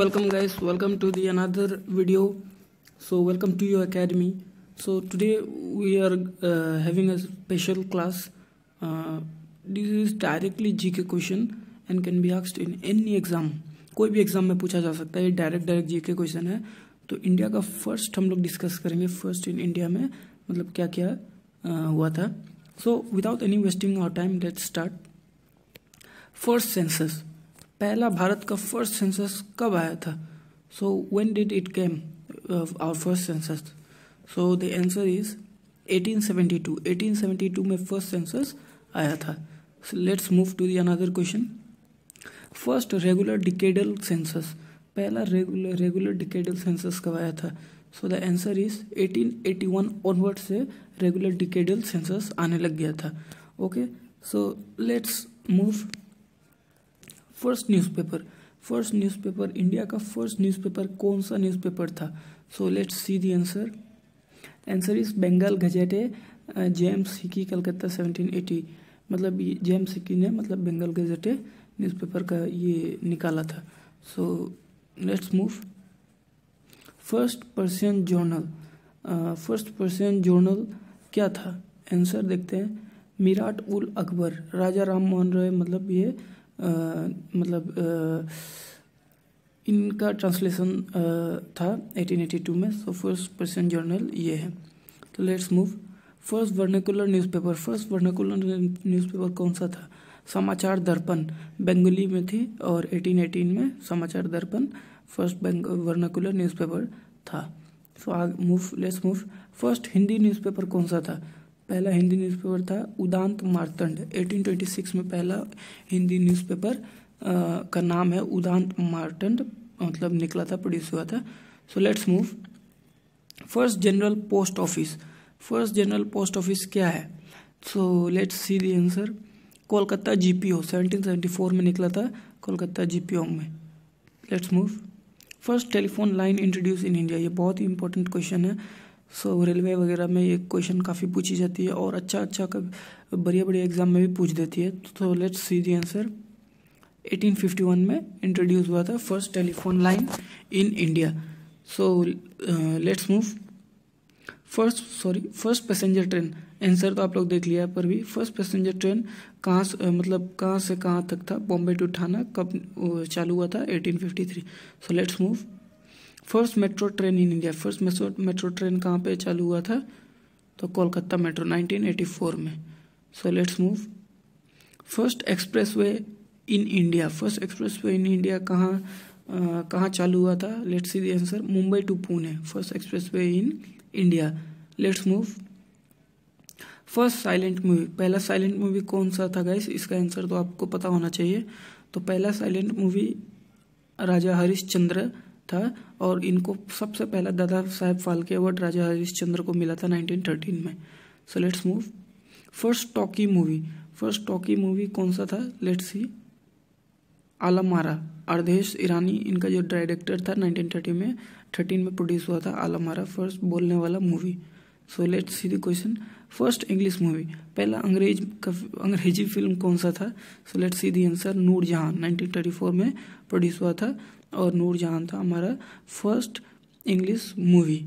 welcome guys welcome to the another video so welcome to your academy so today we are uh, having a special class uh, this is directly gk question and can be asked in any exam कोई भी exam में पूछा जा सकता है direct direct GK question है तो India का फर्स्ट हम लोग डिस्कस करेंगे फर्स्ट इन इंडिया में मतलब क्या क्या uh, हुआ था so without any wasting our time let's start first census पहला भारत का फर्स्ट सेंसस कब आया था so when did it came our first census so the answer is 1872 1872 में फर्स्ट सेंसस आया था let's move to the another question first regular decadal census पहला regular regular decadal census कब आया था so the answer is 1881 onward से regular decadal census आने लग गया था okay so let's move first newspaper first newspaper India का फर्स्ट न्यूज़पेपर कौन सा न्यूज़पेपर था so let's see the answer answer is Bengal gazette James Hicky Calcutta 1780 मतलब जेम्स हिकी ने मतलब बंगाल गजेटे न्यूज़पेपर का ये निकाला था so let's move first person journal first person journal क्या था आंसर देखते हैं मिराट उल अकबर राजा राम मोहन रॉय मतलब ये मतलब इनका ट्रांसलेशन था 1882 में सो फर्स्ट पर्सन जर्नल ये है तो let's move first vernacular newspaper first vernacular newspaper कौन सा था समाचार दर्पण बंगाली में थी और 1818 में समाचार दर्पण फर्स्ट वर्नाकुलर न्यूज़पेपर था सो आग move let's move first Hindi newspaper कौन सा था पहला हिंदी न्यूज़पेपर था उदांत मार्तंड 1826 में पहला हिंदी न्यूज़पेपर का नाम है उदांत मार्तंड मतलब निकला था प्रोड्यूस हुआ था so let's move first general post office first general post office क्या है so let's see the answer Kolkata GPO 1774 में निकला था कोलकाता जीपीओ में let's move first telephone line introduce in India ये बहुत ही इंपॉर्टेंट क्वेश्चन है सो रेलवे वगैरह में ये क्वेश्चन काफ़ी पूछी जाती है और अच्छा अच्छा कभी बढ़िया बढ़िया एग्जाम में भी पूछ देती है तो लेट्स सी दी आंसर 1851 में इंट्रोड्यूस हुआ था first telephone line in India so let's move first sorry first passenger train answer तो आप लोग देख लिया पर भी फर्स्ट पैसेंजर ट्रेन कहाँ से uh, मतलब कहाँ से कहाँ तक था बॉम्बे टू ठाना कब uh, चालू हुआ था 1853 so let's move first metro train in India first metro metro train कहाँ पे चालू हुआ था तो कोलकाता मेट्रो 1984 में so let's move first expressway in India first expressway in India कहाँ कहाँ चालू हुआ था let's see the answer Mumbai to Pune first expressway in India let's move first silent movie पहला साइलेंट मूवी कौन सा था गाइस इसका आंसर तो आपको पता होना चाहिए तो पहला साइलेंट मूवी राजा हरिश्चंद्र था और इनको सबसे पहला Dadasaheb Phalke award Raja Harishchandra को मिला था 1913 में so let's move first talkie movie first talkie movie कौन सा था लेट्स सी आलमारा अर्धेश ईरानी इनका जो डायरेक्टर था 1930 में 13 में प्रोड्यूस हुआ था आलमारा फर्स्ट बोलने वाला movie so let see the question first English movie पहला अंग्रेज का अंग्रेजी फिल्म कौन सा था सो लेट सी दी आंसर नूर जहान नाइनटीन में प्रोड्यूस हुआ था और नूर जहान था हमारा फर्स्ट इंग्लिश मूवी